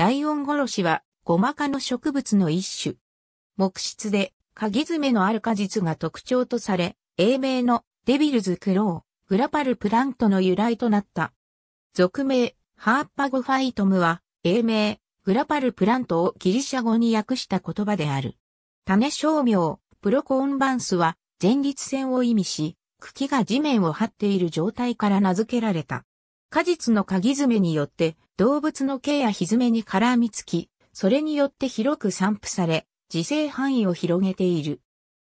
ライオン殺しは、ゴマ科の植物の一種。木質で、鍵爪のある果実が特徴とされ、英名のデビルズクロー、グラパルプラントの由来となった。俗名、ハーパゴファイトムは、英名、グラパルプラントをギリシャ語に訳した言葉である。種商名、プロコーンバンスは、前立腺を意味し、茎が地面を張っている状態から名付けられた。果実の鍵爪によって動物の毛やひめに絡みつき、それによって広く散布され、自生範囲を広げている。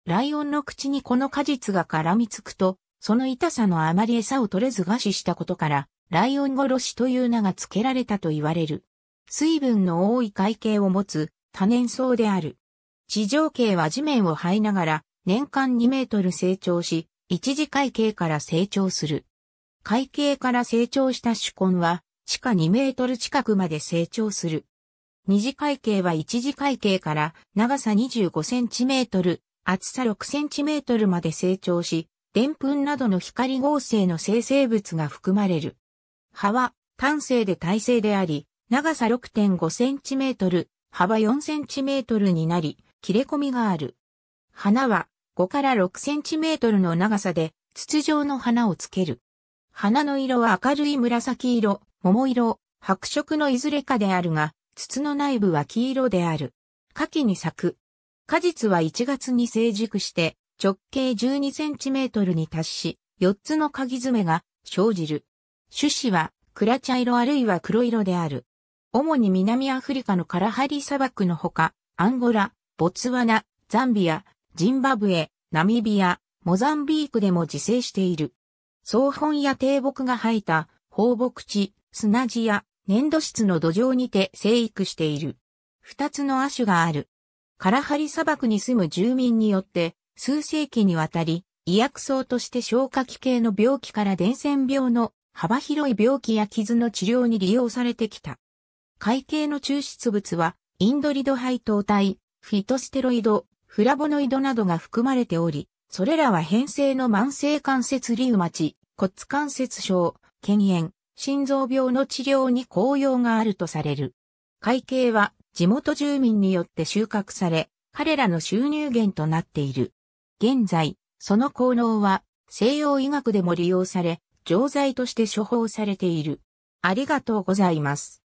ライオンの口にこの果実が絡みつくと、その痛さのあまり餌を取れず餓死したことから、ライオン殺しという名が付けられたと言われる。水分の多い海形を持つ多年草である。地上茎は地面を這いながら年間2メートル成長し、一次海茎から成長する。海景から成長した主根は、地下2メートル近くまで成長する。二次会計は一次会計から長さ25センチメートル、厚さ6センチメートルまで成長し、澱粉などの光合成の生成物が含まれる。葉は単性で耐性であり、長さ6.5センチメートル、幅4センチメートルになり、切れ込みがある。花は5から6センチメートルの長さで筒状の花をつける。花の色は明るい紫色、桃色、白色のいずれかであるが、筒の内部は黄色である。夏季に咲く。果実は1月に成熟して、直径12センチメートルに達し、4つの鍵爪が生じる。種子は暗茶色あるいは黒色である。主に南アフリカのカラハリ砂漠のほか、アンゴラ、ボツワナ、ザンビア、ジンバブエ、ナミビア、モザンビークでも自生している。総本や低木が生えた放牧地、砂地や粘土質の土壌にて生育している。二つの亜種がある。カラハリ砂漠に住む住民によって数世紀にわたり医薬草として消化器系の病気から伝染病の幅広い病気や傷の治療に利用されてきた。会計の抽出物はインドリド配糖体、フィトステロイド、フラボノイドなどが含まれており、それらは変性の慢性関節リウマチ、骨関節症、犬炎、心臓病の治療に効用があるとされる。会計は地元住民によって収穫され、彼らの収入源となっている。現在、その効能は西洋医学でも利用され、錠剤として処方されている。ありがとうございます。